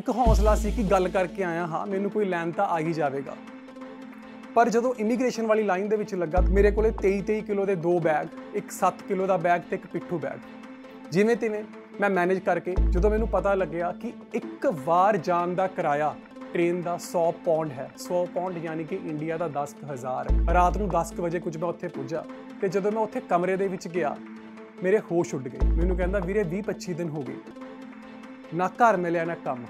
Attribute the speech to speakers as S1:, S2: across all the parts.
S1: ਇੱਕ ਹੌਸਲਾ ਸੀ ਕਿ ਗੱਲ ਕਰਕੇ ਆਇਆ ਹਾਂ ਮੈਨੂੰ ਕੋਈ ਲੈਣ ਤਾਂ ਆ ਹੀ ਜਾਵੇਗਾ ਪਰ ਜਦੋਂ ਇਮੀਗ੍ਰੇਸ਼ਨ ਵਾਲੀ ਲਾਈਨ ਦੇ ਵਿੱਚ ਲੱਗਾ ਤੇ ਮੇਰੇ ਕੋਲੇ 23 23 ਕਿਲੋ ਦੇ ਦੋ ਬੈਗ ਇੱਕ 7 ਕਿਲੋ ਦਾ ਬੈਗ ਤੇ ਇੱਕ ਪਿੱਠੂ ਬੈਗ ਜਿਵੇਂ ਤਿਵੇਂ ਮੈਂ ਮੈਨੇਜ ਕਰਕੇ ਜਦੋਂ ਮੈਨੂੰ ਪਤਾ ਲੱਗਿਆ ਕਿ ਇੱਕ ਵਾਰ ਜਾਣ ਦਾ ਕਿਰਾਇਆ ਟ੍ਰੇਨ ਦਾ 100 ਪੌਂਡ ਹੈ 100 ਪੌਂਡ ਯਾਨੀ ਕਿ ਇੰਡੀਆ ਦਾ 10000 ਰਾਤ ਨੂੰ 10 ਵਜੇ ਕੁਝ ਮੈਂ ਉੱਥੇ ਪੁੱਜਾ ਤੇ ਜਦੋਂ ਮੈਂ ਉੱਥੇ ਕਮਰੇ ਦੇ ਵਿੱਚ ਗਿਆ ਮੇਰੇ ਹੋਸ਼ ਉੱਡ ਗਏ ਮੈਨੂੰ ਕਹਿੰਦਾ ਵੀਰੇ 20 25 ਦਿਨ ਹੋ ਗਏ ਨਾ ਘਰ ਮਿਲਿਆ ਨਾ ਕੰਮ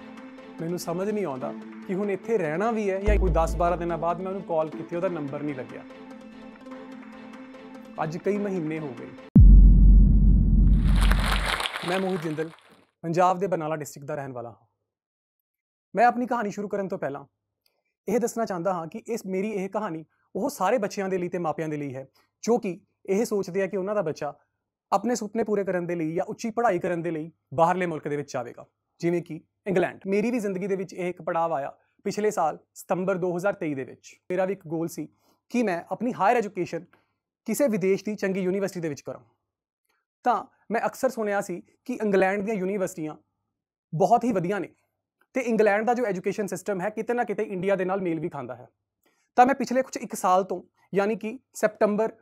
S1: ਮੈਨੂੰ ਸਮਝ ਨਹੀਂ ਆਉਂਦਾ ਕਿ ਹੁਣ ਇੱਥੇ ਰਹਿਣਾ ਵੀ ਹੈ ਜਾਂ ਕੋਈ 10-12 ਦਿਨਾਂ ਬਾਅਦ ਮੈਂ ਉਹਨੂੰ ਕਾਲ ਕੀਤੀ ਉਹਦਾ ਨੰਬਰ ਨਹੀਂ ਲੱਗਿਆ ਅੱਜ ਕਈ ਮਹੀਨੇ ਹੋ ਗਏ ਮੈਂ ਮੋਹਿਤ ਜਿੰਦਲ ਪੰਜਾਬ ਦੇ ਬਨਾਲਾ ਡਿਸਟ੍ਰਿਕਟ ਦਾ ਰਹਿਣ ਵਾਲਾ ਹਾਂ ਮੈਂ ਆਪਣੀ ਕਹਾਣੀ ਸ਼ੁਰੂ ਕਰਨ ਤੋਂ ਪਹਿਲਾਂ ਇਹ ਦੱਸਣਾ ਚਾਹੁੰਦਾ ਹਾਂ ਕਿ ਇਸ ਮੇਰੀ ਇਹ ਕਹਾਣੀ ਉਹ ਸਾਰੇ ਬੱਚਿਆਂ ਦੇ ਲਈ ਤੇ ਮਾਪਿਆਂ ਦੇ ਲਈ ਹੈ ਜੋ ਕਿ ਇਹ ਸੋਚਦੇ ਆ ਕਿ ਉਹਨਾਂ ਦਾ ਬੱਚਾ ਆਪਣੇ ਸੁਪਨੇ ਪੂਰੇ ਕਰਨ ਦੇ ਲਈ ਜਾਂ ਉੱਚੀ ਪੜ੍ਹਾਈ ਕਰਨ ਦੇ ਲਈ ਬਾਹਰਲੇ ਮੁਲਕ ਦੇ ਵਿੱਚ ਜਾਵੇਗਾ ਜਿਵੇਂ ਕਿ ਇੰਗਲੈਂਡ ਮੇਰੀ ਵੀ ਜ਼ਿੰਦਗੀ ਦੇ ਵਿੱਚ ਇਹ ਇੱਕ ਪੜਾਅ ਆਇਆ ਪਿਛਲੇ ਸਾਲ ਸਤੰਬਰ 2023 ਦੇ ਵਿੱਚ ਮੇਰਾ ਵੀ ਇੱਕ ਗੋਲ ਸੀ ਕਿ ਮੈਂ ਆਪਣੀ ਹਾਇਰ ਐਜੂਕੇਸ਼ਨ ਕਿਸੇ ਵਿਦੇਸ਼ ਦੀ ਚੰਗੀ ਯੂਨੀਵਰਸਿਟੀ ਦੇ ਵਿੱਚ ਕਰਾਂ ਤਾਂ ਮੈਂ ਅਕਸਰ ਸੁਣਿਆ ਸੀ ਕਿ ਇੰਗਲੈਂਡ ਦੀਆਂ ਯੂਨੀਵਰਸਿਟੀਆਂ ਬਹੁਤ ਹੀ ਵਧੀਆ ਨੇ ਤੇ ਇੰਗਲੈਂਡ ਦਾ ਜੋ ਐਜੂਕੇਸ਼ਨ ਸਿਸਟਮ ਹੈ ਕਿਤੇ ਨਾ ਕਿਤੇ ਇੰਡੀਆ ਦੇ ਨਾਲ ਮੇਲ ਵੀ ਖਾਂਦਾ ਹੈ ਤਾਂ ਮੈਂ ਪਿਛਲੇ ਕੁਝ 1 ਸਾਲ ਤੋਂ ਯਾਨੀ ਕਿ ਸੈਪਟੰਬਰ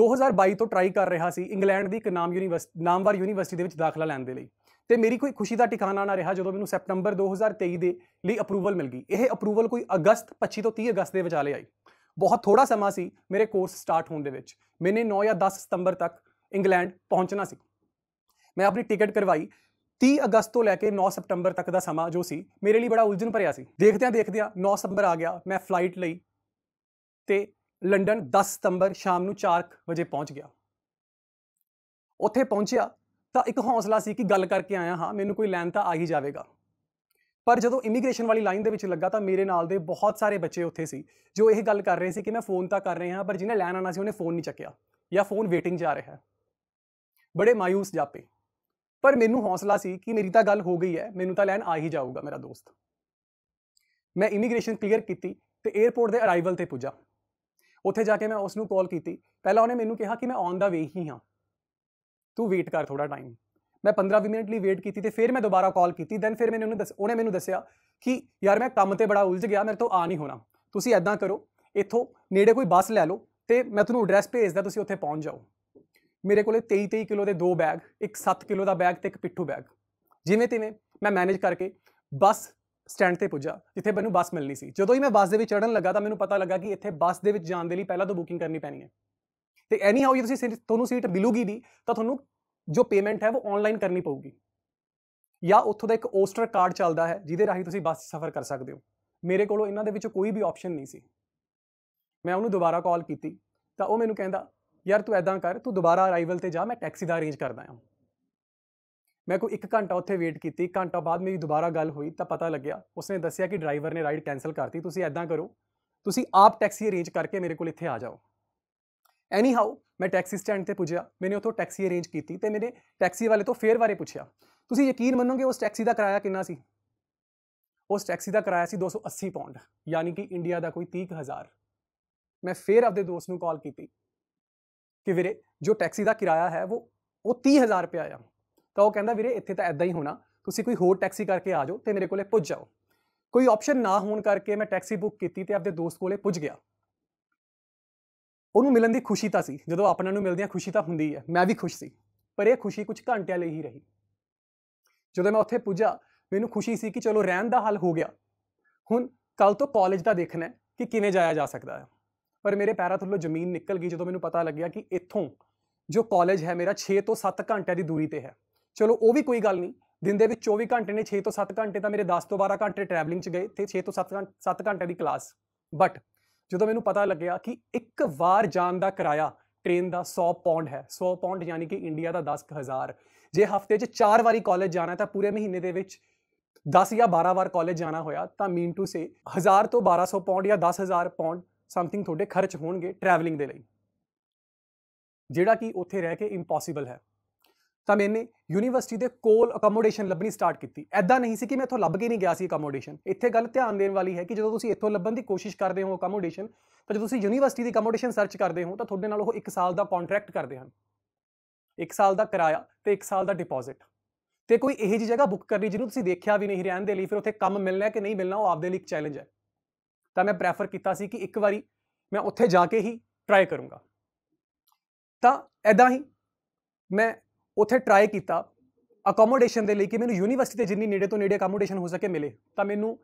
S1: 2022 ਤੋਂ ਟਰਾਈ ਕਰ ਰਿਹਾ ਸੀ ਇੰਗਲੈਂਡ ਦੀ ਇੱਕ ਨਾਮ ਯੂਨੀਵਰਸਿਟੀ ਨਾਮਵਰ ਯੂਨੀਵਰਸਿਟੀ ਦੇ ਵਿੱਚ ਦਾਖਲਾ ਲੈਣ ਦੇ ਲਈ ਤੇ ਮੇਰੀ ਕੋਈ ਖੁਸ਼ੀ ਦਾ ਟਿਕਾਣਾ ਨਾ ਰਿਹਾ ਜਦੋਂ ਮੈਨੂੰ ਸੈਪਟੰਬਰ 2023 ਦੇ ਲਈ ਅਪਰੂਵਲ ਮਿਲ ਗਈ ਇਹ ਅਪਰੂਵਲ ਕੋਈ ਅਗਸਤ 25 ਤੋਂ 30 ਅਗਸਤ ਦੇ ਵਿਚਾਲੇ ਆਈ ਬਹੁਤ ਥੋੜਾ ਸਮਾਂ ਸੀ ਮੇਰੇ ਕੋਰਸ ਸਟਾਰਟ ਹੋਣ ਦੇ ਵਿੱਚ ਮੈਨੇ 9 ਜਾਂ 10 ਸਤੰਬਰ ਤੱਕ ਇੰਗਲੈਂਡ ਪਹੁੰਚਣਾ ਸੀ ਮੈਂ ਆਪਣੀ ਟਿਕਟ ਕਰਵਾਈ 30 ਅਗਸਤ ਤੋਂ ਲੈ ਕੇ 9 ਸਤੰਬਰ ਤੱਕ ਦਾ ਸਮਾਂ ਜੋ ਸੀ ਮੇਰੇ ਲਈ ਬੜਾ ਉਲਝਣ ਭਰਿਆ ਸੀ ਦੇਖਦਿਆਂ ਦੇਖਦਿਆਂ 9 ਸਤੰਬਰ ਆ ਗਿਆ ਮੈਂ ਫਲਾਈਟ ਲਈ ਤੇ ਲੰਡਨ 10 ਸਤੰਬਰ ਸ਼ਾਮ ਨੂੰ 4 ਵਜੇ ਪਹੁੰਚ ਗਿਆ ਉੱਥੇ ਪਹੁੰਚਿਆ ਤਾਂ ਇੱਕ ਹੌਸਲਾ ਸੀ ਕਿ ਗੱਲ ਕਰਕੇ ਆਇਆ ਹਾਂ ਮੈਨੂੰ ਕੋਈ ਲੈਣ ਤਾਂ ਆ ਹੀ ਜਾਵੇਗਾ ਪਰ ਜਦੋਂ ਇਮੀਗ੍ਰੇਸ਼ਨ ਵਾਲੀ ਲਾਈਨ ਦੇ ਵਿੱਚ ਲੱਗਾ ਤਾਂ ਮੇਰੇ ਨਾਲ ਦੇ ਬਹੁਤ ਸਾਰੇ ਬੱਚੇ ਉੱਥੇ ਸੀ ਜੋ ਇਹ ਗੱਲ ਕਰ ਰਹੇ ਸੀ ਕਿ ਮੈਂ ਫੋਨ ਤਾਂ ਕਰ ਰਿਹਾ ਪਰ ਜਿਹਨੇ ਲੈਣ ਆਣਾ ਸੀ ਉਹਨੇ ਫੋਨ ਨਹੀਂ ਚੱਕਿਆ ਜਾਂ ਫੋਨ ਵੇਟਿੰਗ 'ਚ ਆ ਰਿਹਾ ਬੜੇ ਮਾਇੂਸ ਜਾਪੇ ਪਰ ਮੈਨੂੰ ਹੌਸਲਾ ਸੀ ਕਿ ਮੇਰੀ ਤਾਂ ਗੱਲ ਹੋ ਗਈ ਹੈ ਮੈਨੂੰ ਤਾਂ ਲੈਣ ਆ ਹੀ ਜਾਊਗਾ ਮੇਰਾ ਦੋਸਤ ਮੈਂ ਇਮੀਗ੍ਰੇਸ਼ਨ ਕਲੀਅਰ ਕੀਤੀ ਤੇ 에어ਪੋਰਟ ਦੇ ਅਰਾਈਵਲ ਤੇ ਪੁੱਜਾ ਉੱਥੇ ਜਾ ਕੇ ਮੈਂ ਉਸ ਨੂੰ ਕਾਲ ਕੀਤੀ ਪਹਿਲਾਂ ਉਹਨੇ ਮੈਨੂੰ ਕਿਹਾ ਕਿ ਮੈਂ ਔਨ ਦਾ ਵੇ ਹੀ ਹਾਂ ਤੂੰ ਵੇਟ ਕਰ ਥੋੜਾ ਟਾਈਮ ਮੈਂ 15-20 ਮਿੰਟ ਲਈ ਵੇਟ ਕੀਤੀ ਤੇ ਫਿਰ ਮੈਂ ਦੁਬਾਰਾ ਕਾਲ ਕੀਤੀ ਦੈਨ ਫਿਰ ਮੈਨੇ ਉਹਨੇ ਦੱਸ ਉਹਨੇ ਮੈਨੂੰ ਦੱਸਿਆ ਕਿ ਯਾਰ ਮੈਂ ਕੰਮ ਤੇ ਬੜਾ ਉਲਝ ਗਿਆ ਮੇਰੇ ਤੋਂ ਆ ਨਹੀਂ ਹੋਣਾ ਤੁਸੀਂ ਐਦਾਂ ਕਰੋ ਇੱਥੋਂ ਨੇੜੇ ਕੋਈ ਬੱਸ ਲੈ ਲਓ ਤੇ ਮੈਂ ਤੁਹਾਨੂੰ ਐਡਰੈਸ ਭੇਜਦਾ ਤੁਸੀਂ ਉੱਥੇ ਪਹੁੰਚ ਜਾਓ ਮੇਰੇ ਕੋਲੇ 23-23 ਕਿਲੋ ਦੇ ਦੋ ਬੈਗ ਇੱਕ 7 ਕਿਲੋ ਦਾ ਬੈਗ ਤੇ ਇੱਕ ਪਿੱਠੂ ਬੈਗ ਜਿਵੇਂ ਤਿਵੇਂ ਮੈਂ ਮੈਨੇਜ ਕਰਕੇ ਬੱਸ ਸਟੈਂਡ ਤੇ ਪੁੱਜਾ ਜਿੱਥੇ ਮੈਨੂੰ ਬੱਸ ਮਿਲਣੀ ਸੀ ਜਦੋਂ ਹੀ ਮੈਂ ਬੱਸ ਦੇ ਵਿੱਚ ਚੜਨ ਲੱਗਾ ਤਾਂ ਮੈਨੂੰ ਪਤਾ ਲੱਗਾ ਕਿ ਇੱਥੇ ਬੱਸ ਦੇ ਵਿੱਚ ਜਾਣ ਦੇ ਲਈ ਪਹਿਲਾਂ ਤੋਂ ਬੁਕਿੰਗ ਕਰਨੀ ਪੈਣੀ ਹੈ ਤੇ ਐਨੀ ਹਾਊ ਜੇ ਤੁਸੀਂ ਤੁਹਾਨੂੰ ਸੀਟ ਮਿਲੂਗੀ ਵੀ ਤਾਂ ਤੁਹਾਨੂੰ ਜੋ ਪੇਮੈਂਟ ਹੈ ਉਹ ਆਨਲਾਈਨ ਕਰਨੀ ਪਊਗੀ ਜਾਂ ਉੱਥੋਂ ਦਾ ਇੱਕ ਓਸਟਰ ਕਾਰਡ ਚੱਲਦਾ ਹੈ ਜਿਹਦੇ ਰਾਹੀਂ ਤੁਸੀਂ ਬੱਸ ਸਫ਼ਰ ਕਰ ਸਕਦੇ ਹੋ ਮੇਰੇ ਕੋਲੋਂ ਇਹਨਾਂ ਦੇ ਵਿੱਚ ਕੋਈ ਵੀ ਆਪਸ਼ਨ ਨਹੀਂ ਸੀ ਮੈਂ ਉਹਨੂੰ ਦੁਬਾਰਾ ਕਾਲ ਕੀਤੀ ਤਾਂ ਉਹ ਮੈਨੂੰ ਕਹਿੰਦਾ ਯਾਰ ਤੂੰ ਐਦਾਂ ਕਰ ਤੂੰ ਦੁਬਾਰਾ ਅਰਾਈਵਲ ਤੇ ਜਾ ਮੈਂ ਟੈਕਸੀ ਦਾ ਅਰੇਂਜ ਕਰਦਾ ਹਾਂ ਮੈਂ ਕੋਈ 1 ਘੰਟਾ ਉੱਥੇ ਵੇਟ ਕੀਤੀ ਘੰਟਾ ਬਾਅਦ ਮੇਰੀ ਦੁਬਾਰਾ ਗੱਲ ਹੋਈ ਤਾਂ ਪਤਾ ਲੱਗਿਆ ਉਸਨੇ ਦੱਸਿਆ ਕਿ ਡਰਾਈਵਰ ਨੇ ਰਾਈਡ ਕੈਨਸਲ ਕਰਤੀ ਤੁਸੀਂ ਐਦਾਂ ਕਰੋ ਤੁਸੀਂ ਆਪ ਟੈਕਸੀ ਅਰੇਂਜ ਕਰਕੇ ਮੇਰੇ ਕੋਲ ਇੱਥੇ ਆ ਜਾਓ ਐਨੀ ਹਾਊ ਮੈਂ ਟੈਕਸੀ ਸਟੈਂਡ ਤੇ ਪੁੱਜਿਆ ਮੈਨੇ ਉਥੋਂ ਟੈਕਸੀ ਅਰੇਂਜ ਕੀਤੀ ਤੇ ਮੇਰੇ ਟੈਕਸੀ ਵਾਲੇ ਤੋਂ ਫੇਰ ਬਾਰੇ ਪੁੱਛਿਆ ਤੁਸੀਂ ਯਕੀਨ ਮੰਨੋਗੇ ਉਸ ਟੈਕਸੀ ਦਾ ਕਿਰਾਇਆ ਕਿੰਨਾ ਸੀ ਉਸ ਟੈਕਸੀ ਦਾ ਕਿਰਾਇਆ ਸੀ 280 ਪੌਂਡ ਯਾਨੀ ਕਿ ਇੰਡੀਆ ਦਾ ਕੋਈ 30000 ਮੈਂ ਫੇਰ ਆਪਦੇ ਦੋਸਤ ਨੂੰ ਕਾਲ ਕੀਤੀ ਕਿ ਵੀਰੇ ਜੋ ਟੈਕਸੀ ਦਾ ਕਿਰਾਇਆ ਹੈ ਉਹ ਉਹ 30000 ਰੁਪਏ ਆ ਤਾਂ ਉਹ ਕਹਿੰਦਾ ਵੀਰੇ ਇੱਥੇ ਤਾਂ ਐਦਾਂ ਹੀ ਹੋਣਾ ਤੁਸੀਂ ਕੋਈ ਹੋਰ ਟੈਕਸੀ ਕਰਕੇ ਆ ਜਾਓ ਤੇ ਮੇਰੇ ਕੋਲੇ ਪੁੱਜ ਜਾਓ ਕੋਈ ਆਪਸ਼ਨ ਨਾ ਹੋਣ ਕਰਕੇ ਮੈਂ ਟੈਕਸੀ ਬੁੱਕ ਕੀਤੀ ਤੇ ਆਪਦੇ ਦੋਸਤ ਕੋਲੇ ਪੁੱਜ ਗਿਆ ਉਹਨੂੰ ਮਿਲਣ ਦੀ ਖੁਸ਼ੀ ਤਾਂ ਸੀ ਜਦੋਂ ਆਪਣਾ ਨੂੰ ਮਿਲਦੀਆਂ ਖੁਸ਼ੀ ਤਾਂ ਹੁੰਦੀ ਹੈ ਮੈਂ ਵੀ ਖੁਸ਼ ਸੀ ਪਰ ਇਹ ਖੁਸ਼ੀ ਕੁਝ ਘੰਟਿਆਂ ਲਈ ਹੀ ਰਹੀ ਜਦੋਂ ਮੈਂ ਉੱਥੇ ਪੁੱਜਾ ਮੈਨੂੰ ਖੁਸ਼ੀ ਸੀ ਕਿ ਚਲੋ ਰਹਿਣ ਦਾ ਹੱਲ ਹੋ ਗਿਆ ਹੁਣ ਕੱਲ ਤੋਂ ਕਾਲਜ ਦਾ ਦੇਖਣਾ ਹੈ ਕਿ ਕਿਵੇਂ ਜਾਇਆ ਜਾ ਸਕਦਾ ਹੈ ਪਰ ਮੇਰੇ ਪੈਰਾਂ ਥੱਲੋਂ ਜ਼ਮੀਨ ਨਿਕਲ ਗਈ ਜਦੋਂ ਮੈਨੂੰ ਪਤਾ ਲੱਗਿਆ ਕਿ ਇੱਥੋਂ ਜੋ ਕਾਲਜ ਹੈ ਮੇਰਾ 6 ਤੋਂ 7 ਘੰਟਿਆਂ ਦੀ ਦੂਰੀ ਤੇ ਹੈ ਚਲੋ ਉਹ ਵੀ ਕੋਈ ਗੱਲ ਨਹੀਂ ਦਿਨ ਦੇ ਵਿੱਚ 24 ਘੰਟੇ ਨੇ 6 ਤੋਂ 7 ਘੰਟੇ ਤਾਂ ਮੇਰੇ 10 ਤੋਂ 12 ਘੰਟੇ ਟਰੈਵਲਿੰਗ 'ਚ ਗਏ ਤੇ 6 ਤੋਂ 7 7 ਘੰਟੇ ਦੀ ਕਲਾਸ ਬਟ ਜਦੋਂ ਮੈਨੂੰ ਪਤਾ ਲੱਗਿਆ ਕਿ ਇੱਕ ਵਾਰ ਜਾਣ ਦਾ ਕਿਰਾਇਆ ਟ੍ਰੇਨ ਦਾ 100 ਪੌਂਡ ਹੈ 100 ਪੌਂਡ ਯਾਨੀ ਕਿ ਇੰਡੀਆ ਦਾ 10000 ਜੇ ਹਫਤੇ 'ਚ 4 ਵਾਰੀ ਕਾਲਜ ਜਾਣਾ ਤਾਂ ਪੂਰੇ ਮਹੀਨੇ ਦੇ ਵਿੱਚ 10 ਜਾਂ 12 ਵਾਰ ਕਾਲਜ ਜਾਣਾ ਹੋਇਆ ਤਾਂ ਮੀਨ ਟੂ ਸੇ 1000 ਤੋਂ 1200 ਪੌਂਡ ਜਾਂ 10000 ਪੌਂਡ ਸਮਥਿੰਗ ਤੁਹਾਡੇ ਖਰਚ ਹੋਣਗੇ ਟਰੈਵਲਿੰਗ ਦੇ ਲਈ ਜਿਹੜਾ ਕਿ ਉੱਥੇ ਰਹਿ ਕੇ ਇੰਪੋਸੀਬਲ ਹੈ ਤਾਂ ਮੈਨੇ ਯੂਨੀਵਰਸਿਟੀ ਦੇ ਕੋਲ ਅਕਮੋਡੇਸ਼ਨ ਲੱਭਣੀ ਸਟਾਰਟ ਕੀਤੀ ਐਦਾਂ ਨਹੀਂ ਸੀ ਕਿ ਮੈਂ ਇੱਥੋਂ ਲੱਭ ਕੇ ਨਹੀਂ ਗਿਆ ਸੀ ਅਕਮੋਡੇਸ਼ਨ ਇੱਥੇ ਗੱਲ ਧਿਆਨ ਦੇਣ ਵਾਲੀ ਹੈ ਕਿ ਜਦੋਂ ਤੁਸੀਂ ਇੱਥੋਂ ਲੱਭਣ ਦੀ ਕੋਸ਼ਿਸ਼ ਕਰਦੇ ਹੋ ਅਕਮੋਡੇਸ਼ਨ ਤਾਂ ਜਦੋਂ ਤੁਸੀਂ ਯੂਨੀਵਰਸਿਟੀ ਦੀ ਅਕਮੋਡੇਸ਼ਨ ਸਰਚ ਕਰਦੇ ਹੋ ਤਾਂ ਤੁਹਾਡੇ ਨਾਲ ਉਹ 1 ਸਾਲ ਦਾ ਕੰਟਰੈਕਟ ਕਰਦੇ ਹਨ 1 ਸਾਲ ਦਾ ਕਿਰਾਇਆ ਤੇ 1 ਸਾਲ ਦਾ ਡਿਪੋਜ਼ਿਟ ਤੇ ਕੋਈ ਇਹੋ ਜੀ ਜਗ੍ਹਾ ਬੁੱਕ ਕਰਨੀ ਜਿਹਨੂੰ ਤੁਸੀਂ ਦੇਖਿਆ ਵੀ ਨਹੀਂ ਰਹਿਣ ਦੇ ਲਈ ਫਿਰ ਉੱਥੇ ਕੰਮ ਮਿਲਣਾ ਹੈ ਕਿ ਨਹੀਂ ਮਿਲਣਾ ਉਹ ਆਪਦੇ ਲਈ ਇੱਕ ਚੈਲੰਜ ਹੈ ਤਾਂ ਮੈਂ ਪ੍ਰੈਫਰ ਕੀਤਾ ਸੀ ਕਿ ਇੱਕ ਵਾਰੀ ਮੈਂ ਉੱਥੇ ਜਾ ਕੇ ਹੀ ਟਰਾਈ ਕਰੂੰਗਾ ਤਾਂ ਐਦਾਂ ਹੀ ਮੈਂ ਉੱਥੇ ਟਰਾਈ ਕੀਤਾ ਅਕੋਮੋਡੇਸ਼ਨ ਦੇ ਲਈ ਕਿ ਮੈਨੂੰ ਯੂਨੀਵਰਸਿਟੀ ਦੇ ਜਿੰਨੀ ਨੇੜੇ ਤੋਂ ਨੇੜੇ ਅਕੋਮੋਡੇਸ਼ਨ ਹੋ ਸਕੇ ਮਿਲੇ ਤਾਂ ਮੈਨੂੰ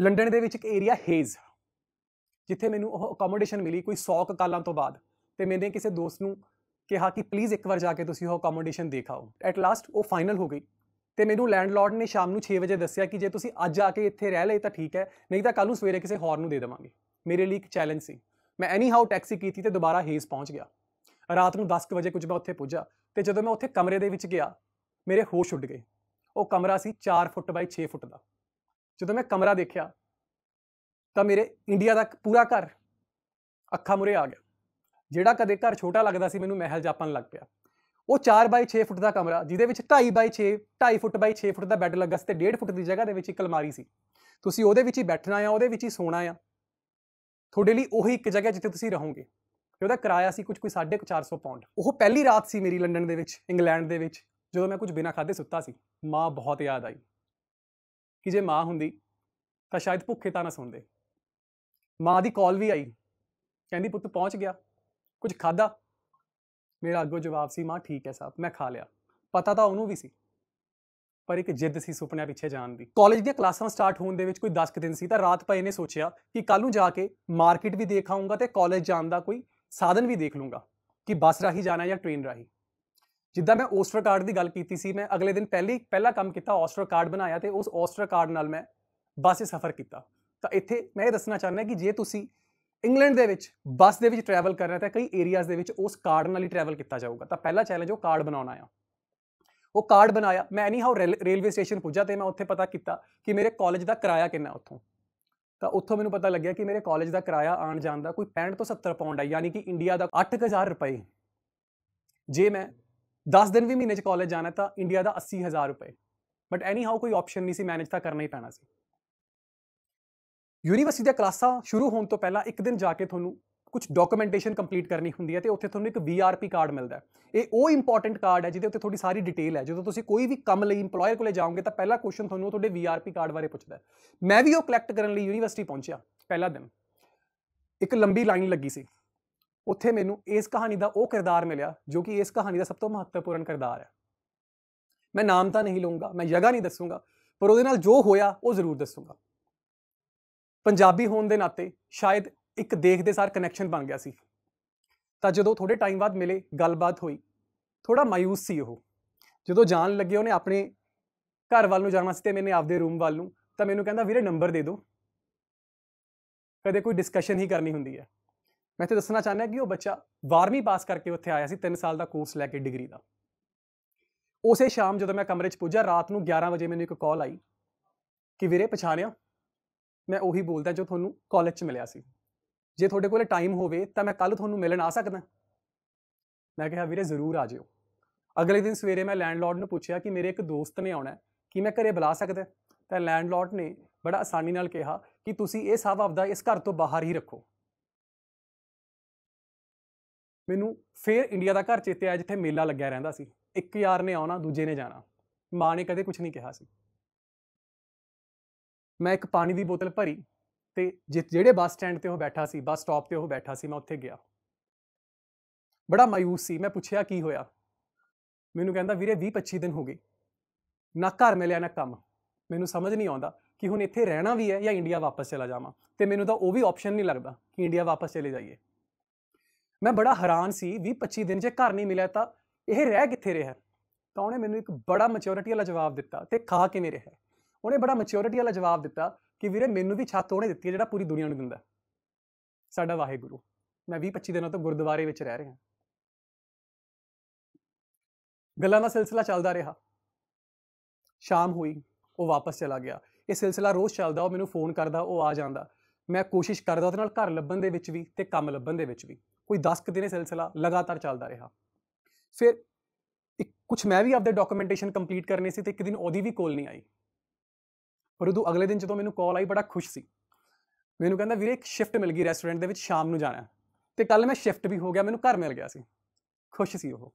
S1: ਲੰਡਨ ਦੇ ਵਿੱਚ ਇੱਕ ਏਰੀਆ ਹੇਜ਼ ਜਿੱਥੇ ਮੈਨੂੰ ਉਹ ਅਕੋਮੋਡੇਸ਼ਨ ਮਿਲੀ ਕੋਈ 100 ਕਾਲਾਂ ਤੋਂ ਬਾਅਦ ਤੇ ਮੈਨੇ ਕਿਸੇ ਦੋਸਤ ਨੂੰ ਕਿਹਾ ਕਿ ਪਲੀਜ਼ ਇੱਕ ਵਾਰ ਜਾ ਕੇ ਤੁਸੀਂ ਉਹ ਅਕੋਮੋਡੇਸ਼ਨ ਦੇਖਾਓ ਐਟ ਲਾਸਟ ਉਹ ਫਾਈਨਲ ਹੋ ਗਈ ਤੇ ਮੈਨੂੰ ਲੈਂਡਲਾਰਡ ਨੇ ਸ਼ਾਮ ਨੂੰ 6 ਵਜੇ ਦੱਸਿਆ ਕਿ ਜੇ ਤੁਸੀਂ ਅੱਜ ਆ ਕੇ ਇੱਥੇ ਰਹਿ ਲਏ ਤਾਂ ਠੀਕ ਹੈ ਨਹੀਂ ਤਾਂ ਕੱਲ ਨੂੰ ਸਵੇਰੇ ਕਿਸੇ ਹੋਰ ਨੂੰ ਦੇ ਦੇਵਾਂਗੇ ਮੇਰੇ ਲਈ ਇੱਕ ਚੈਲੰਜ ਸੀ ਮੈਂ ਐਨੀ ਹਾਊ ਟੈਕਸੀ ਕੀਤੀ ਤੇ ਦੁਬਾਰਾ ਹੇਜ਼ ਪਹੁੰਚ ਗਿਆ ਰਾਤ ਨੂੰ 10 ਵਜੇ ਕੁਝ ਮੈਂ ਉੱਥੇ ਪੁੱਜਾ ਤੇ ਜਦੋਂ ਮੈਂ ਉੱਥੇ ਕਮਰੇ ਦੇ ਵਿੱਚ ਗਿਆ ਮੇਰੇ ਹੋਸ਼ ਉੱਡ ਗਏ ਉਹ ਕਮਰਾ ਸੀ 4 ਫੁੱਟ ਬਾਈ 6 ਫੁੱਟ ਦਾ ਜਦੋਂ ਮੈਂ ਕਮਰਾ ਦੇਖਿਆ ਤਾਂ ਮੇਰੇ ਇੰਡੀਆ ਦਾ ਪੂਰਾ ਘਰ ਅੱਖਾਂ ਮੁਰੇ ਆ ਗਿਆ ਜਿਹੜਾ ਕਦੇ ਘਰ ਛੋਟਾ ਲੱਗਦਾ ਸੀ ਮੈਨੂੰ ਮਹਿਲ ਜਾਪਣ ਲੱਗ ਪਿਆ ਉਹ 4 ਬਾਈ 6 ਫੁੱਟ ਦਾ ਕਮਰਾ ਜਿਹਦੇ ਵਿੱਚ 2.5 ਬਾਈ 6 2.5 ਫੁੱਟ ਬਾਈ 6 ਫੁੱਟ ਦਾ ਬੈੱਡ ਲੱਗਾ ਸੀ ਤੇ 1.5 ਫੁੱਟ ਦੀ ਜਗ੍ਹਾ ਦੇ ਵਿੱਚ ਇੱਕ ਅਲਮਾਰੀ ਸੀ ਤੁਸੀਂ ਉਹਦੇ ਵਿੱਚ ਹੀ ਬੈਠਣਾ ਆ ਉਹਦੇ ਵਿੱਚ ਹੀ ਸੋਣਾ ਆ ਤੁਹਾਡੇ ਲਈ ਉਹੀ ਇੱਕ ਜਗ੍ਹਾ ਜਿੱਥੇ ਤੁਸੀਂ ਰਹੋਗੇ ਤੇ ਉਹਦਾ ਕਿਰਾਇਆ ਸੀ ਕੁਝ ਕੋਈ 450 ਪਾਉਂਡ ਉਹ ਪਹਿਲੀ ਰਾਤ ਸੀ ਮੇਰੀ ਲੰਡਨ ਦੇ ਵਿੱਚ ਇੰਗਲੈਂਡ ਦੇ ਵਿੱਚ ਜਦੋਂ ਮੈਂ ਕੁਝ ਬਿਨਾ ਖਾਦੇ ਸੁੱਤਾ ਸੀ ਮਾਂ ਬਹੁਤ ਯਾਦ ਆਈ ਕਿ ਜੇ ਮਾਂ ਹੁੰਦੀ ਤਾਂ ਸ਼ਾਇਦ ਭੁੱਖੇ ਤਾਂ ਨਾ ਸੌਂਦੇ ਮਾਂ ਦੀ ਕਾਲ ਵੀ ਆਈ ਕਹਿੰਦੀ ਪੁੱਤ ਪਹੁੰਚ ਗਿਆ ਕੁਝ ਖਾਦਾ ਮੇਰਾ ਅੱਗੋ ਜਵਾਬ ਸੀ ਮਾਂ ਠੀਕ ਹੈ ਸਾਹਿਬ ਮੈਂ ਖਾ ਲਿਆ ਪਤਾ ਤਾਂ ਉਹਨੂੰ ਵੀ ਸੀ ਪਰ ਇੱਕ ਜਿੱਦ ਸੀ ਸੁਪਨਿਆਂ ਪਿੱਛੇ ਜਾਣ ਦੀ ਕਾਲਜ ਦੀਆਂ ਕਲਾਸਾਂ ਸਟਾਰਟ ਹੋਣ ਦੇ ਵਿੱਚ ਕੋਈ 10 ਦਿਨ ਸੀ ਤਾਂ ਰਾਤ ਪਏ ਨੇ ਸੋਚਿਆ ਕਿ ਕੱਲ ਨੂੰ ਜਾ ਕੇ ਮਾਰਕੀਟ ਵੀ ਦੇਖ ਆਉਂਗਾ ਤੇ ਕਾਲਜ ਜਾਣ ਦਾ ਕੋਈ ਸਾਧਨ ਵੀ ਦੇਖ ਲੂੰਗਾ ਕਿ ਬੱਸ ਰਾਹੀਂ ਜਾਣਾ ਜਾਂ ਟ੍ਰੇਨ ਰਾਹੀਂ ਜਿੱਦਾਂ ਮੈਂ ਆਸਟਰ ਕਾਰਡ ਦੀ ਗੱਲ ਕੀਤੀ ਸੀ ਮੈਂ ਅਗਲੇ ਦਿਨ ਪਹਿਲੀ ਪਹਿਲਾ ਕੰਮ ਕੀਤਾ ਆਸਟਰ ਕਾਰਡ ਬਣਾਇਆ ਤੇ ਉਸ ਆਸਟਰ ਕਾਰਡ ਨਾਲ ਮੈਂ ਬੱਸ 'ਚ ਸਫ਼ਰ ਕੀਤਾ ਤਾਂ ਇੱਥੇ ਮੈਂ ਇਹ ਦੱਸਣਾ ਚਾਹੁੰਦਾ ਕਿ ਜੇ ਤੁਸੀਂ ਇੰਗਲੈਂਡ ਦੇ ਵਿੱਚ ਬੱਸ ਦੇ ਵਿੱਚ ਟਰੈਵਲ ਕਰ ਰਹੇ ਤਾਂ ਕਈ ਏਰੀਆਜ਼ ਦੇ ਵਿੱਚ ਉਸ ਕਾਰਡ ਨਾਲ ਹੀ ਟਰੈਵਲ ਕੀਤਾ ਜਾਊਗਾ ਤਾਂ ਪਹਿਲਾ ਚੈਲੰਜ ਉਹ ਕਾਰਡ ਬਣਾਉਣਾ ਆ ਉਹ ਕਾਰਡ ਬਣਾਇਆ ਮੈਂ ਐਨੀ ਹਾਉ ਰੇਲਵੇ ਸਟੇਸ਼ਨ ਪੁੱਜਾ ਤੇ ਮੈਂ ਉੱਥੇ ਪਤਾ ਕੀਤਾ ਕਿ ਮੇਰੇ ਕਾਲਜ ਦਾ ਕਿਰਾਇਆ ਕਿੰਨਾ ਉੱਥੋਂ ਤਾਂ ਉੱਥੋਂ ਮੈਨੂੰ ਪਤਾ ਲੱਗਿਆ ਕਿ ਮੇਰੇ ਕਾਲਜ ਦਾ ਕਿਰਾਇਆ ਆਣ ਜਾਣ ਦਾ ਕੋਈ 65 ਤੋਂ 70 ਪਾਉਂਡ ਹੈ ਯਾਨੀ ਕਿ ਇੰਡੀਆ ਦਾ 8000 ਰੁਪਏ ਜੇ ਮੈਂ 10 ਦਿਨ ਵੀ ਮਹੀਨੇ 'ਚ ਕਾਲਜ ਜਾਣਾ ਤਾਂ ਇੰਡੀਆ ਦਾ 80000 ਰੁਪਏ ਬਟ ਐਨੀ ਹਾਊ ਕੋਈ ਆਪਸ਼ਨ ਨਹੀਂ ਸੀ ਮੈਨੇਜ ਤਾਂ ਕਰਨਾ ਹੀ ਪੈਣਾ ਸੀ ਯੂਨੀਵਰਸਿਟੀ ਦੀਆਂ ਕਲਾਸਾਂ ਸ਼ੁਰੂ ਹੋਣ ਤੋਂ ਪਹਿਲਾਂ ਇੱਕ ਦਿਨ ਜਾ ਕੇ ਤੁਹਾਨੂੰ ਕੁਝ ਡਾਕੂਮੈਂਟੇਸ਼ਨ ਕੰਪਲੀਟ ਕਰਨੀ ਹੁੰਦੀ ਹੈ ਤੇ ਉੱਥੇ ਤੁਹਾਨੂੰ ਇੱਕ ਵੀਆਰਪੀ ਕਾਰਡ ਮਿਲਦਾ ਹੈ ਇਹ ਉਹ ਇੰਪੋਰਟੈਂਟ ਕਾਰਡ ਹੈ ਜਿਹਦੇ ਉੱਤੇ ਤੁਹਾਡੀ ਸਾਰੀ ਡਿਟੇਲ ਹੈ ਜਦੋਂ ਤੁਸੀਂ ਕੋਈ ਵੀ ਕੰਮ ਲਈ EMPLOYER ਕੋਲੇ ਜਾਓਗੇ ਤਾਂ ਪਹਿਲਾ ਕੁਐਸਚਨ ਤੁਹਾਨੂੰ ਤੁਹਾਡੇ ਵੀਆਰਪੀ ਕਾਰਡ ਬਾਰੇ ਪੁੱਛਦਾ ਮੈਂ ਵੀ ਉਹ ਕਲੈਕਟ ਕਰਨ ਲਈ ਯੂਨੀਵਰਸਿਟੀ ਪਹੁੰਚਿਆ ਪਹਿਲਾ ਦਿਨ ਇੱਕ ਲੰਬੀ ਲਾਈਨ ਲੱਗੀ ਸੀ ਉੱਥੇ ਮੈਨੂੰ ਇਸ ਕਹਾਣੀ ਦਾ ਉਹ ਕਿਰਦਾਰ ਮਿਲਿਆ ਜੋ ਕਿ ਇਸ ਕਹਾਣੀ ਦਾ ਸਭ ਤੋਂ ਮਹੱਤਵਪੂਰਨ ਕਿਰਦਾਰ ਹੈ ਮੈਂ ਨਾਮ ਤਾਂ ਨਹੀਂ ਲਵਾਂਗਾ ਮੈਂ ਜਗ੍ਹਾ ਨਹੀਂ ਦੱਸੂਗਾ ਪਰ ਉਹਦੇ ਨਾਲ ਜੋ ਹੋਇਆ ਉਹ ਜ਼ਰੂਰ ਦੱਸੂਗਾ ਪੰਜਾਬੀ ਹੋਣ ਦੇ ਨਾਤੇ ਸ਼ਾਇਦ ਇੱਕ ਦੇਖਦੇ ਸਾਰ ਕਨੈਕਸ਼ਨ ਬਣ ਗਿਆ ਸੀ ਤਾਂ ਜਦੋਂ ਥੋੜੇ ਟਾਈਮ ਬਾਅਦ ਮਿਲੇ ਗੱਲਬਾਤ ਹੋਈ ਥੋੜਾ ਮਾਇੂਸ ਸੀ ਉਹ ਜਦੋਂ ਜਾਣ ਲੱਗੇ ਉਹਨੇ ਆਪਣੇ ਘਰ ਵੱਲ ਨੂੰ ਜਾਣਾ ਸੀ ਤੇ ਮੈਨੇ ਆਪਦੇ ਰੂਮ ਵੱਲ ਨੂੰ ਤਾਂ ਮੈਨੂੰ ਕਹਿੰਦਾ ਵੀਰੇ ਨੰਬਰ ਦੇ ਦੋ ਕਦੇ ਕੋਈ ਡਿਸਕਸ਼ਨ ਹੀ ਕਰਨੀ ਹੁੰਦੀ ਹੈ ਮੈਂ ਤੇ ਦੱਸਣਾ ਚਾਹੁੰਦਾ ਕਿ ਉਹ ਬੱਚਾ 12ਵੀਂ ਪਾਸ ਕਰਕੇ ਉੱਥੇ ਆਇਆ ਸੀ 3 ਸਾਲ ਦਾ ਕੋਰਸ ਲੈ ਕੇ ਡਿਗਰੀ ਦਾ ਉਸੇ ਸ਼ਾਮ ਜਦੋਂ ਮੈਂ ਕਮਰੇ 'ਚ ਪੁੱਜਾ ਰਾਤ ਨੂੰ 11 ਵਜੇ ਮੈਨੂੰ ਇੱਕ ਕਾਲ ਆਈ ਕਿ ਵੀਰੇ ਪਛਾਣਿਆ ਮੈਂ ਉਹੀ ਬੋਲਦਾ ਜੋ ਤੁਹਾਨੂੰ ਕਾਲਜ 'ਚ ਮਿਲਿਆ ਸੀ ਜੇ ਤੁਹਾਡੇ ਕੋਲੇ ਟਾਈਮ ਹੋਵੇ ਤਾਂ ਮੈਂ ਕੱਲ ਤੁਹਾਨੂੰ ਮਿਲਣ ਆ ਸਕਦਾ ਮੈਂ ਕਿਹਾ ਵੀਰੇ ਜ਼ਰੂਰ ਆ ਜਿਓ ਅਗਲੇ ਦਿਨ ਸਵੇਰੇ ਮੈਂ ਲੈਂਡਲੋਰਡ ਨੂੰ ਪੁੱਛਿਆ ਕਿ ਮੇਰੇ ਇੱਕ ਦੋਸਤ ਨੇ ਆਉਣਾ ਹੈ ਕੀ ਮੈਂ ਘਰੇ ਬੁਲਾ ਸਕਦਾ ਤਾਂ ਲੈਂਡਲੋਰਡ ਨੇ ਬੜਾ ਆਸਾਨੀ ਨਾਲ ਕਿਹਾ ਕਿ ਤੁਸੀਂ ਇਹ ਸਭ ਆਪਦਾ ਇਸ ਘਰ ਤੋਂ ਬਾਹਰ ਹੀ ਰੱਖੋ ਮੈਨੂੰ ਫੇਰ ਇੰਡੀਆ ਦਾ ਘਰ ਚੇਤੇ ਆਇਆ ਜਿੱਥੇ ਮੇਲਾ ਲੱਗਿਆ ਰਹਿੰਦਾ ਸੀ ਇੱਕ ਯਾਰ ਨੇ ਆਉਣਾ ਦੂਜੇ ਨੇ ਜਾਣਾ ਮਾਂ ਨੇ ਕਦੇ ਕੁਝ ਨਹੀਂ ਕਿਹਾ ਸੀ ਮੈਂ ਇੱਕ ਪਾਣੀ ਦੀ ਬੋਤਲ ਭਰੀ ਤੇ ਜਿਹੜੇ ਬੱਸ ਸਟੈਂਡ ਤੇ ਉਹ ਬੈਠਾ ਸੀ ਬੱਸ ਸਟਾਪ ਤੇ ਉਹ ਬੈਠਾ ਸੀ ਮੈਂ ਉੱਥੇ ਗਿਆ ਬੜਾ ਮਾਇੂਸ ਸੀ ਮੈਂ ਪੁੱਛਿਆ ਕੀ ਹੋਇਆ ਮੈਨੂੰ ਕਹਿੰਦਾ ਵੀਰੇ 20 25 ਦਿਨ ਹੋ ਗਏ ਨਾ ਘਰ ਮਿਲਿਆ ਨਾ ਕੰਮ ਮੈਨੂੰ ਸਮਝ ਨਹੀਂ ਆਉਂਦਾ ਕਿ ਹੁਣ ਇੱਥੇ ਰਹਿਣਾ ਵੀ ਹੈ ਜਾਂ ਇੰਡੀਆ ਵਾਪਸ ਚਲਾ ਜਾਵਾਂ ਤੇ ਮੈਨੂੰ ਤਾਂ ਉਹ ਵੀ ਆਪਸ਼ਨ ਨਹੀਂ ਲੱਗਦਾ ਕਿ ਇੰਡੀਆ ਵਾਪਸ ਚਲੇ ਜਾਈਏ ਮੈਂ ਬੜਾ ਹੈਰਾਨ ਸੀ 20 25 ਦਿਨ ਜੇ ਘਰ ਨਹੀਂ ਮਿਲਿਆ ਤਾਂ ਇਹ ਰਹਿ ਕਿੱਥੇ ਰਿਹਾ ਤਾਂ ਉਹਨੇ ਮੈਨੂੰ ਇੱਕ ਬੜਾ ਮੈਚਿਓਰਿਟੀ ਵਾਲਾ ਜਵਾਬ ਦਿੱਤਾ ਤੇ ਖਾ ਕਿਵੇਂ ਰਿਹਾ ਉਹਨੇ ਬੜਾ ਮੈਚਿਓਰਿਟੀ ਵਾਲਾ ਜਵਾਬ ਦਿੱਤਾ ਕਿ ਵੀਰੇ ਮੈਨੂੰ ਵੀ ਛੱਤ ਉਹਨੇ ਦਿੱਤੀ ਹੈ ਜਿਹੜਾ ਪੂਰੀ ਦੁਨੀਆ ਨੂੰ ਦਿੰਦਾ ਸਾਡਾ ਵਾਹਿਗੁਰੂ ਮੈਂ 20 25 ਦਿਨਾਂ ਤੋਂ ਗੁਰਦੁਆਰੇ ਵਿੱਚ ਰਹਿ ਰਿਹਾ ਗੱਲਾਂ ਦਾ ਸਿਲਸਿਲਾ ਚੱਲਦਾ ਰਿਹਾ ਸ਼ਾਮ ਹੋਈ ਉਹ ਵਾਪਸ ਚਲਾ ਗਿਆ ਇਹ ਸਿਲਸਿਲਾ ਰੋਜ਼ ਚੱਲਦਾ ਉਹ ਮੈਨੂੰ ਫੋਨ ਕਰਦਾ ਉਹ ਆ ਜਾਂਦਾ ਮੈਂ ਕੋਸ਼ਿਸ਼ ਕਰਦਾ ਉਹਦੇ ਨਾਲ ਘਰ ਲੱਭਣ ਦੇ ਵਿੱਚ ਵੀ ਤੇ ਕੰਮ ਲੱਭਣ ਦੇ ਵਿੱਚ ਵੀ ਕੋਈ 10 ਕਿ ਦਿਨੇ ਸਿਲਸਿਲਾ ਲਗਾਤਾਰ ਚੱਲਦਾ ਰਿਹਾ ਫਿਰ ਇੱਕ ਕੁਝ ਮੈਂ ਵੀ ਆਪਦੇ ਡਾਕੂਮੈਂਟੇਸ਼ਨ ਕੰਪਲੀਟ ਕਰਨੇ ਸੀ ਤੇ ਇੱਕ ਦਿਨ ਉਹਦੀ ਵੀ ਕੋਲ ਨਹੀਂ ਆਈ ਪਰ ਉਦੋਂ ਅਗਲੇ ਦਿਨ ਜਦੋਂ ਮੈਨੂੰ ਕਾਲ ਆਈ ਬੜਾ ਖੁਸ਼ ਸੀ ਮੈਨੂੰ ਕਹਿੰਦਾ ਵੀਰੇ ਇੱਕ ਸ਼ਿਫਟ ਮਿਲ ਗਈ ਰੈਸਟੋਰੈਂਟ ਦੇ ਵਿੱਚ ਸ਼ਾਮ ਨੂੰ ਜਾਣਾ ਤੇ ਕੱਲ ਮੈਂ ਸ਼ਿਫਟ ਵੀ ਹੋ ਗਿਆ ਮੈਨੂੰ ਘਰ ਮਿਲ ਗਿਆ ਸੀ ਖੁਸ਼ ਸੀ ਉਹ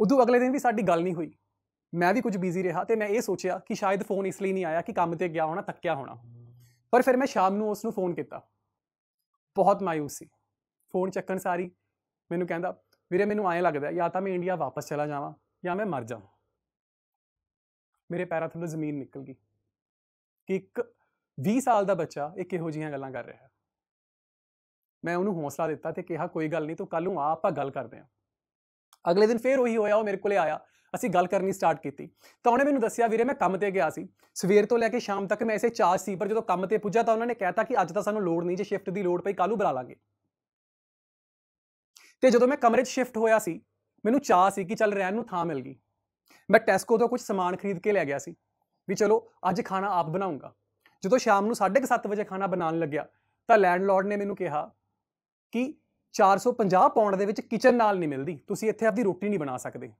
S1: ਉਦੋਂ ਅਗਲੇ ਦਿਨ ਵੀ ਸਾਡੀ ਗੱਲ ਨਹੀਂ ਹੋਈ ਮੈਂ ਵੀ ਕੁਝ ਬਿਜ਼ੀ ਰਿਹਾ ਤੇ ਮੈਂ ਇਹ ਸੋਚਿਆ ਕਿ ਸ਼ਾਇਦ ਫੋਨ ਇਸ ਲਈ ਨਹੀਂ ਆਇਆ ਕਿ ਕੰਮ ਤੇ ਗਿਆ ਹੋਣਾ ਥੱਕਿਆ ਹੋਣਾ ਪਰ ਫਿਰ ਮੈਂ ਸ਼ਾਮ ਨੂੰ ਉਸ ਨੂੰ ਫੋਨ ਕੀਤਾ ਬਹੁਤ ਮਾਇੂਸ ਸੀ ਫੋਨ ਚੱਕਣ ਸਾਰੀ ਮੈਨੂੰ ਕਹਿੰਦਾ ਵੀਰੇ ਮੈਨੂੰ ਐਂ ਲੱਗਦਾ ਜਾਂ ਤਾਂ ਮੈਂ ਇੰਡੀਆ ਵਾਪਸ ਚਲਾ ਜਾਵਾਂ ਜਾਂ ਮੈਂ ਮਰ ਜਾਵਾਂ ਮੇਰੇ ਪੈਰਾਂ ਥੱਲੇ ਜ਼ਮੀਨ ਨਿਕਲ ਗਈ ਕਿ ਇੱਕ 20 ਸਾਲ ਦਾ ਬੱਚਾ ਇਹ ਕਿਹੋ ਜੀਆਂ ਗੱਲਾਂ ਕਰ ਰਿਹਾ ਹੈ ਮੈਂ ਉਹਨੂੰ ਹੌਸਲਾ ਦਿੱਤਾ ਤੇ ਕਿਹਾ ਕੋਈ ਗੱਲ ਨਹੀਂ ਤੂੰ ਕੱਲ ਨੂੰ ਆ ਆਪਾਂ ਗੱਲ ਕਰਦੇ ਹਾਂ ਅਗਲੇ ਦਿਨ ਫੇਰ ਉਹੀ ਹੋਇਆ ਉਹ ਮੇਰੇ ਕੋਲੇ ਆਇਆ ਅਸੀਂ ਗੱਲ ਕਰਨੀ ਸਟਾਰਟ ਕੀਤੀ ਤਾਂ ਉਹਨੇ ਮੈਨੂੰ ਦੱਸਿਆ ਵੀਰੇ ਮੈਂ ਕੰਮ ਤੇ ਗਿਆ ਸੀ ਸਵੇਰ ਤੋਂ ਲੈ ਕੇ ਸ਼ਾਮ ਤੱਕ ਮੈਂ ਐਸੇ ਚਾਰਜ ਸੀ ਪਰ ਜਦੋਂ ਕੰਮ ਤੇ ਪੁੱਜਾ ਤਾਂ ਉਹਨਾਂ ਨੇ ਕਹਿਤਾ ਕਿ ਅੱਜ ਤਾਂ ਸਾਨੂੰ ਲੋੜ ਨਹੀਂ ਜੇ ਸ਼ਿਫਟ ਦੀ ਲੋੜ ਪਈ ਕੱਲ ਨੂੰ ਬੁਲਾ ਲਾਂਗੇ ਤੇ ਜਦੋਂ ਮੈਂ ਕਮਰੇ 'ਚ ਸ਼ਿਫਟ ਹੋਇਆ ਸੀ ਮੈਨੂੰ ਚਾਹ ਸੀ ਕਿ ਚੱਲ ਰਹਿਣ ਨੂੰ ਥਾਂ ਮਿਲ ਗਈ ਮੈਂ ਟੈਸਕੋ ਤੋਂ ਕੁਝ ਸਮਾਨ ਖਰੀਦ ਕੇ ਲੈ ਗਿਆ ਸੀ ਵੀ ਚਲੋ ਅੱਜ ਖਾਣਾ ਆਪ ਬਣਾਉਂਗਾ ਜਦੋਂ ਸ਼ਾਮ ਨੂੰ 7:30 ਵਜੇ ਖਾਣਾ ਬਣਾਉਣ ਲੱਗਿਆ ਤਾਂ ਲੈਂਡਲੋਰਡ ਨੇ ਮੈਨੂੰ ਕਿਹਾ ਕਿ 450 ਪਾਉਂਡ ਦੇ ਵਿੱਚ ਕਿਚਨ ਨਾਲ ਨਹੀਂ ਮਿਲਦੀ ਤੁਸੀਂ ਇੱਥੇ ਆਪਦੀ ਰੋਟੀ ਨਹੀਂ ਬਣਾ ਸਕਦੇ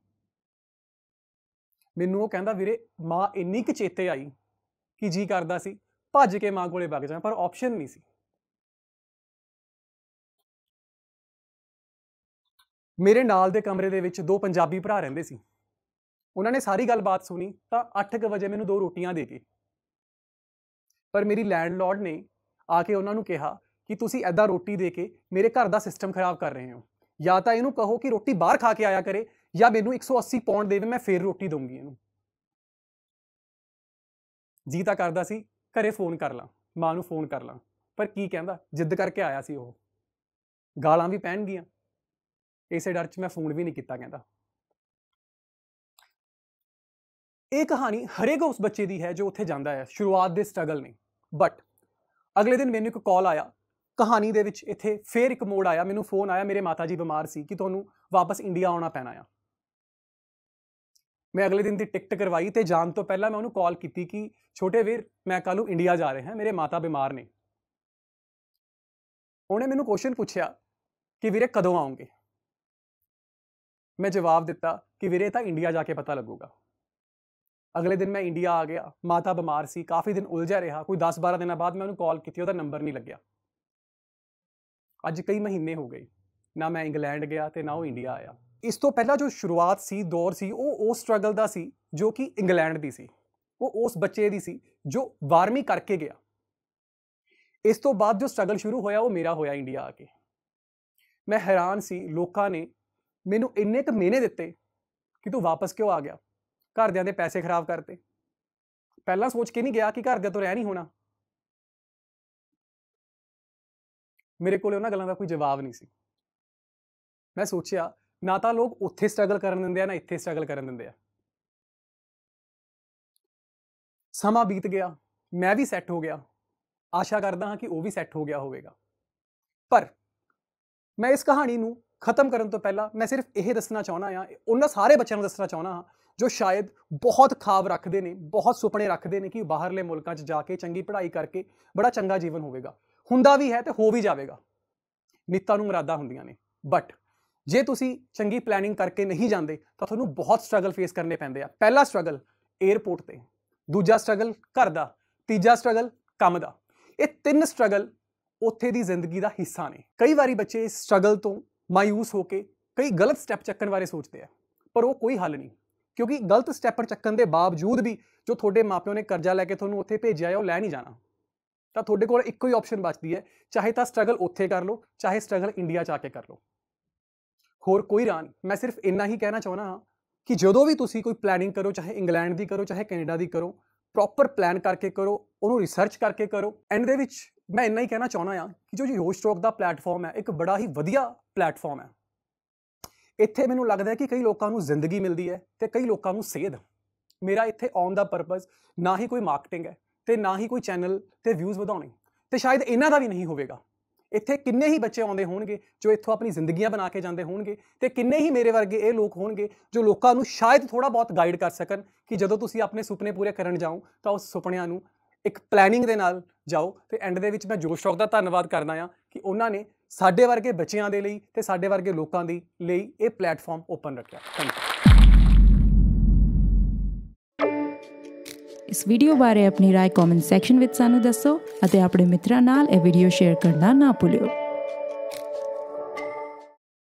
S1: ਮੈਨੂੰ ਉਹ ਕਹਿੰਦਾ ਵੀਰੇ ਮਾਂ ਇੰਨੀ ਕਿ ਚੇਤੇ ਆਈ ਕਿ ਜੀ ਕਰਦਾ ਸੀ ਭੱਜ ਕੇ ਮਾਂ ਕੋਲੇ ਵਗ ਜਾਵਾਂ ਪਰ ਆਪਸ਼ਨ ਨਹੀਂ ਸੀ ਮੇਰੇ ਨਾਲ ਦੇ ਕਮਰੇ ਦੇ ਵਿੱਚ ਦੋ ਪੰਜਾਬੀ ਭਰਾ ਰਹਿੰਦੇ ਸੀ ਉਹਨਾਂ ਨੇ ਸਾਰੀ ਗੱਲਬਾਤ ਸੁਣੀ ਤਾਂ 8:00 ਵਜੇ ਮੈਨੂੰ ਦੋ ਰੋਟੀਆਂ ਦੇ ਗਏ ਪਰ ਮੇਰੀ ਲੈਂਡਲੋਰਡ ਨੇ ਆ ਕੇ ਉਹਨਾਂ ਨੂੰ ਕਿਹਾ ਕਿ ਤੁਸੀਂ ਐਦਾਂ ਰੋਟੀ ਦੇ ਕੇ ਮੇਰੇ ਘਰ ਦਾ ਸਿਸਟਮ ਖਰਾਬ ਕਰ ਰਹੇ ਹੋ ਜਾਂ ਤਾਂ ਇਹਨੂੰ ਕਹੋ ਕਿ ਰੋਟੀ ਬਾਹਰ ਖਾ ਕੇ ਆਇਆ ਕਰੇ ਜਾਂ ਮੈਨੂੰ 180 ਪੌਂਡ ਦੇਵੇ ਮੈਂ ਫੇਰ ਰੋਟੀ ਦਵਾਂਗੀ ਇਹਨੂੰ ਜੀ ਤਾਂ ਕਰਦਾ ਸੀ ਘਰੇ ਫੋਨ ਕਰ ਲਾਂ ਮਾਂ ਨੂੰ ਫੋਨ ਕਰ ਲਾਂ ਪਰ ਕੀ ਕਹਿੰਦਾ ਜਿੱਦ ਕਰਕੇ ਆਇਆ ਸੀ ਉਹ ਗਾਲਾਂ ਵੀ ਪੈਣਗੀਆਂ ਇਸੇ ਡਰ 'ਚ ਮੈਂ ਫੋਨ ਵੀ ਨਹੀਂ ਕੀਤਾ ਕਹਿੰਦਾ ਇਹ ਕਹਾਣੀ ਹਰੇਕ ਉਸ ਬੱਚੇ ਦੀ ਹੈ ਜੋ ਉੱਥੇ ਜਾਂਦਾ ਹੈ ਸ਼ੁਰੂਆਤ ਦੇ ਸਟਰਗਲ ਨੇ ਬਟ ਅਗਲੇ ਦਿਨ ਮੈਨੂੰ ਇੱਕ ਕਾਲ ਆਇਆ ਕਹਾਣੀ ਦੇ ਵਿੱਚ ਇੱਥੇ ਫੇਰ ਇੱਕ ਮੋੜ ਆਇਆ ਮੈਨੂੰ ਫੋਨ ਆਇਆ ਮੇਰੇ ਮਾਤਾ ਜੀ ਬਿਮਾਰ ਸੀ ਕਿ ਤੁਹਾਨੂੰ ਵਾਪਸ ਇੰਡੀਆ ਆਉਣਾ ਪੈਣਾ ਆ ਮੈਂ ਅਗਲੇ ਦਿਨ ਦੀ ਟਿਕਟ ਕਰਵਾਈ ਤੇ ਜਾਣ ਤੋਂ ਪਹਿਲਾਂ ਮੈਂ ਉਹਨੂੰ ਕਾਲ ਕੀਤੀ ਕਿ ਛੋਟੇ ਵੀਰ ਮੈਂ ਕੱਲ ਨੂੰ ਇੰਡੀਆ ਜਾ ਰਿਹਾ ਹਾਂ ਮੇਰੇ ਮਾਤਾ ਬਿਮਾਰ ਨੇ ਉਹਨੇ ਮੈਨੂੰ ਕੁਐਸਚਨ ਪੁੱਛਿਆ ਕਿ ਵੀਰੇ ਕਦੋਂ ਆਉਂਗੇ ਮੈਂ ਜਵਾਬ ਦਿੱਤਾ ਕਿ ਵੀਰੇ ਤਾਂ ਇੰਡੀਆ ਜਾ ਕੇ ਪਤਾ ਲੱਗੂਗਾ ਅਗਲੇ ਦਿਨ ਮੈਂ ਇੰਡੀਆ ਆ ਗਿਆ ਮਾਤਾ ਬਿਮਾਰ ਸੀ ਕਾਫੀ ਦਿਨ ਉਲਝਿਆ ਰਿਹਾ ਕੋਈ 10-12 ਦਿਨਾਂ ਬਾਅਦ ਮੈਂ ਉਹਨੂੰ ਕਾਲ ਕੀਤੀ ਉਹਦਾ ਨੰਬਰ ਨਹੀਂ ਲੱਗਿਆ ਅੱਜ ਕਈ ਮਹੀਨੇ ਹੋ ਗਏ ਨਾ ਮੈਂ ਇੰਗਲੈਂਡ ਗਿਆ ਤੇ ਨਾ ਉਹ ਇੰਡੀਆ ਆਇਆ ਇਸ ਤੋਂ ਪਹਿਲਾਂ ਜੋ ਸ਼ੁਰੂਆਤ ਸੀ ਦੌਰ ਸੀ ਉਹ ਉਹ ਸਟਰਗਲ ਦਾ ਸੀ ਜੋ ਕਿ ਇੰਗਲੈਂਡ ਦੀ ਸੀ ਉਹ ਉਸ ਬੱਚੇ ਦੀ ਸੀ ਜੋ ਵਾਰਮੀ ਕਰਕੇ ਗਿਆ ਇਸ ਤੋਂ ਬਾਅਦ ਜੋ ਸਟਰਗਲ ਸ਼ੁਰੂ ਹੋਇਆ ਉਹ ਮੇਰਾ ਹੋਇਆ ਇੰਡੀਆ ਆ ਕੇ ਮੈਂ ਹੈਰਾਨ ਸੀ ਲੋਕਾਂ ਨੇ ਮੈਨੂੰ ਇੰਨੇ ਕ ਮਹੀਨੇ ਦਿੱਤੇ ਕਿ ਤੂੰ ਵਾਪਸ ਕਿਉਂ ਆ ਗਿਆ ਘਰਦਿਆਂ ਦੇ ਪੈਸੇ ਖਰਾਬ ਕਰਤੇ ਪਹਿਲਾਂ ਸੋਚ ਕੇ ਨਹੀਂ ਗਿਆ ਕਿ ਘਰਦਿਆਂ ਤੋਂ ਰਹਿ ਨਹੀਂ ਹੋਣਾ ਮੇਰੇ ਕੋਲੇ ਉਹਨਾਂ ਗੱਲਾਂ ਦਾ ਕੋਈ ਜਵਾਬ ਨਹੀਂ ਸੀ ਮੈਂ ਸੋਚਿਆ ਨਾ ਤਾਂ ਲੋਕ ਉੱਥੇ ਸਟਰਗਲ ਕਰਨ ਦਿੰਦੇ ਆ ਨਾ ਇੱਥੇ ਸਟਰਗਲ ਕਰਨ ਦਿੰਦੇ ਆ ਸਮਾਂ ਬੀਤ ਗਿਆ ਮੈਂ ਵੀ ਸੈੱਟ ਹੋ ਗਿਆ ਆਸ਼ਾ ਕਰਦਾ ਹਾਂ ਕਿ ਉਹ ਵੀ ਸੈੱਟ ਹੋ ਗਿਆ ਹੋਵੇਗਾ ਪਰ ਮੈਂ ਇਸ ਕਹਾਣੀ ਨੂੰ ਖਤਮ ਕਰਨ ਤੋਂ ਪਹਿਲਾਂ ਮੈਂ ਸਿਰਫ ਇਹ ਦੱਸਣਾ ਚਾਹਣਾ ਆ ਉਹਨਾਂ ਸਾਰੇ ਬੱਚਿਆਂ ਨੂੰ ਦੱਸਣਾ ਚਾਹਣਾ ਹਾਂ ਜੋ ਸ਼ਾਇਦ ਬਹੁਤ ਖਾਬ ਰੱਖਦੇ ਨੇ ਬਹੁਤ ਸੁਪਨੇ ਰੱਖਦੇ ਨੇ ਕਿ ਬਾਹਰਲੇ ਮੁਲਕਾਂ 'ਚ ਜਾ ਕੇ ਚੰਗੀ ਪੜ੍ਹਾਈ ਕਰਕੇ ਬੜਾ ਚੰਗਾ ਜੀਵਨ ਹੋਵੇਗਾ ਹੁੰਦਾ ਵੀ ਹੈ ਤੇ ਹੋ ਵੀ ਜਾਵੇਗਾ ਨਿੱਤਾਂ ਨੂੰ ਮਰਾਦਾ ਹੁੰਦੀਆਂ ਨੇ ਬਟ ਜੇ ਤੁਸੀਂ ਚੰਗੀ ਪਲੈਨਿੰਗ ਕਰਕੇ ਨਹੀਂ ਜਾਂਦੇ ਤਾਂ ਤੁਹਾਨੂੰ ਬਹੁਤ ਸਟਰਗਲ ਫੇਸ ਕਰਨੇ ਪੈਂਦੇ ਆ ਪਹਿਲਾ ਸਟਰਗਲ 에ਅਰਪੋਰਟ ਤੇ ਦੂਜਾ ਸਟਰਗਲ ਘਰ ਦਾ ਤੀਜਾ ਸਟਰਗਲ ਕੰਮ ਦਾ ਇਹ ਤਿੰਨ ਸਟਰਗਲ ਉੱਥੇ ਦੀ ਜ਼ਿੰਦਗੀ ਦਾ ਹਿੱਸਾ ਨੇ ਕਈ ਵਾਰੀ ਬੱਚੇ ਇਸ ਸਟਰਗਲ ਤੋਂ ਮਾਇੂਸ ਹੋ ਕੇ ਕਈ ਗਲਤ ਸਟੈਪ ਚੱਕਣ ਬਾਰੇ ਸੋਚਦੇ ਆ ਪਰ ਉਹ ਕੋਈ ਹੱਲ ਨਹੀਂ ਕਿਉਂਕਿ ਗਲਤ ਸਟੈਪਰ ਚੱਕਣ ਦੇ ਬਾਵਜੂਦ ਵੀ ਜੋ ਤੁਹਾਡੇ ਮਾਪਿਓ ਨੇ ਕਰਜ਼ਾ ਲੈ ਕੇ ਤੁਹਾਨੂੰ ਉੱਥੇ ਭੇਜਿਆ ਹੈ ਉਹ ਲੈ ਨਹੀਂ ਜਾਣਾ ਤਾਂ ਤੁਹਾਡੇ ਕੋਲ ਇੱਕੋ ਹੀ ਆਪਸ਼ਨ ਬਚਦੀ ਹੈ ਚਾਹੇ ਤਾਂ ਸਟਰਗਲ ਉੱਥੇ ਕਰ ਲਓ ਚਾਹੇ ਸਟਰਗਲ ਇੰਡੀਆ 'ਚ ਆ ਕੇ ਕਰ ਲਓ ਹੋਰ ਕੋਈ ਰਾਹ ਮੈਂ ਸਿਰਫ ਇੰਨਾ ਹੀ ਕਹਿਣਾ ਚਾਹੁੰਦਾ ਹਾਂ ਕਿ ਜਦੋਂ ਵੀ ਤੁਸੀਂ ਕੋਈ ਪਲੈਨਿੰਗ ਕਰੋ ਚਾਹੇ ਇੰਗਲੈਂਡ ਦੀ ਕਰੋ ਚਾਹੇ ਕੈਨੇਡਾ ਦੀ ਕਰੋ ਪ੍ਰੋਪਰ ਪਲਾਨ ਕਰਕੇ ਕਰੋ ਉਹਨੂੰ ਰਿਸਰਚ ਕਰਕੇ ਕਰੋ ਐਂਡ ਦੇ ਵਿੱਚ ਮੈਂ ਇੰਨਾ ਹੀ ਕਹਿਣਾ ਚਾਹੁੰਦਾ ਹਾਂ ਕਿ ਜੋ ਜੀ ਹੋਸਟੋਕ ਦਾ ਪਲੇਟਫਾਰਮ ਹੈ ਇੱਕ ਬੜਾ ਹੀ ਵਧੀਆ ਪਲੇਟਫਾਰਮ ਹੈ ਇੱਥੇ ਮੈਨੂੰ ਲੱਗਦਾ ਹੈ ਕਿ ਕਈ ਲੋਕਾਂ ਨੂੰ ਜ਼ਿੰਦਗੀ ਮਿਲਦੀ ਹੈ ਤੇ ਕਈ ਲੋਕਾਂ ਨੂੰ ਸੇਧ ਮੇਰਾ ਇੱਥੇ ਆਉਣ ਦਾ ਪਰਪਸ ਨਾ ਹੀ ਕੋਈ ਮਾਰਕੀਟਿੰਗ ਹੈ ਤੇ ਨਾ ਹੀ ਕੋਈ ਚੈਨਲ ਤੇ ਵਿਊਜ਼ ਵਧਾਉਣੇ ਤੇ ਸ਼ਾਇਦ ਇਹਨਾਂ ਦਾ ਵੀ ਨਹੀਂ ਹੋਵੇਗਾ ਇੱਥੇ ਕਿੰਨੇ ਹੀ ਬੱਚੇ ਆਉਂਦੇ ਹੋਣਗੇ ਜੋ ਇੱਥੋਂ ਆਪਣੀ ਜ਼ਿੰਦਗੀਆਂ ਬਣਾ ਕੇ ਜਾਂਦੇ ਹੋਣਗੇ ਤੇ ਕਿੰਨੇ ਹੀ ਮੇਰੇ ਵਰਗੇ ਇਹ ਲੋਕ ਹੋਣਗੇ ਜੋ ਲੋਕਾਂ ਨੂੰ ਸ਼ਾਇਦ ਥੋੜਾ ਬਹੁਤ ਗਾਈਡ ਕਰ ਸਕਣ ਕਿ ਜਦੋਂ ਤੁਸੀਂ ਆਪਣੇ ਸੁਪਨੇ ਪੂਰੇ ਕਰਨ ਜਾਓ ਤਾਂ ਉਸ ਸੁਪਨਿਆਂ ਨੂੰ ਇੱਕ ਪਲੈਨਿੰਗ ਦੇ ਨਾਲ ਜਾਓ ਤੇ ਐਂਡ ਦੇ ਵਿੱਚ ਮੈਂ ਜੋਸ਼ ਸ਼ੌਕ ਦਾ ਧੰਨਵਾਦ ਕਰਨਾ ਆ ਕਿ ਉਹਨਾਂ ਨੇ ਸਾਡੇ ਵਰਗੇ ਬੱਚਿਆਂ ਦੇ ਲਈ ਤੇ ਸਾਡੇ ਵਰਗੇ ਲੋਕਾਂ ਦੇ ਲਈ ਇਹ ਪਲੇਟਫਾਰਮ ਓਪਨ ਰੱਖਿਆ ਥੈਂਕ ਯੂ ਇਸ ਵੀਡੀਓ ਬਾਰੇ ਆਪਣੀ رائے ਕਮੈਂਟ ਸੈਕਸ਼ਨ ਵਿੱਚ ਸਾਨੂੰ ਦੱਸੋ ਅਤੇ ਆਪਣੇ ਮਿੱਤਰਾਂ ਨਾਲ ਇਹ ਵੀਡੀਓ ਸ਼ੇਅਰ ਕਰਨਾ ਨਾ ਭੁੱਲਿਓ